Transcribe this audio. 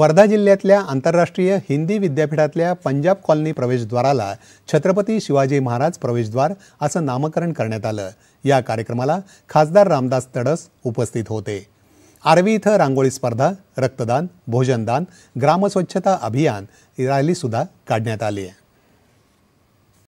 वर्धा जिल्ह्यातल्या आंतरराष्ट्रीय हिंदी विद्यापीठातल्या पंजाब कॉलनी प्रवेशद्वाराला छत्रपती शिवाजी महाराज प्रवेशद्वार असं नामकरण करण्यात आलं या कार्यक्रमाला खासदार रामदास तडस उपस्थित होते आर्वी इथं रांगोळी स्पर्धा रक्तदान भोजनदान ग्रामस्वच्छता अभियान रॅलीसुद्धा काढण्यात आली आहे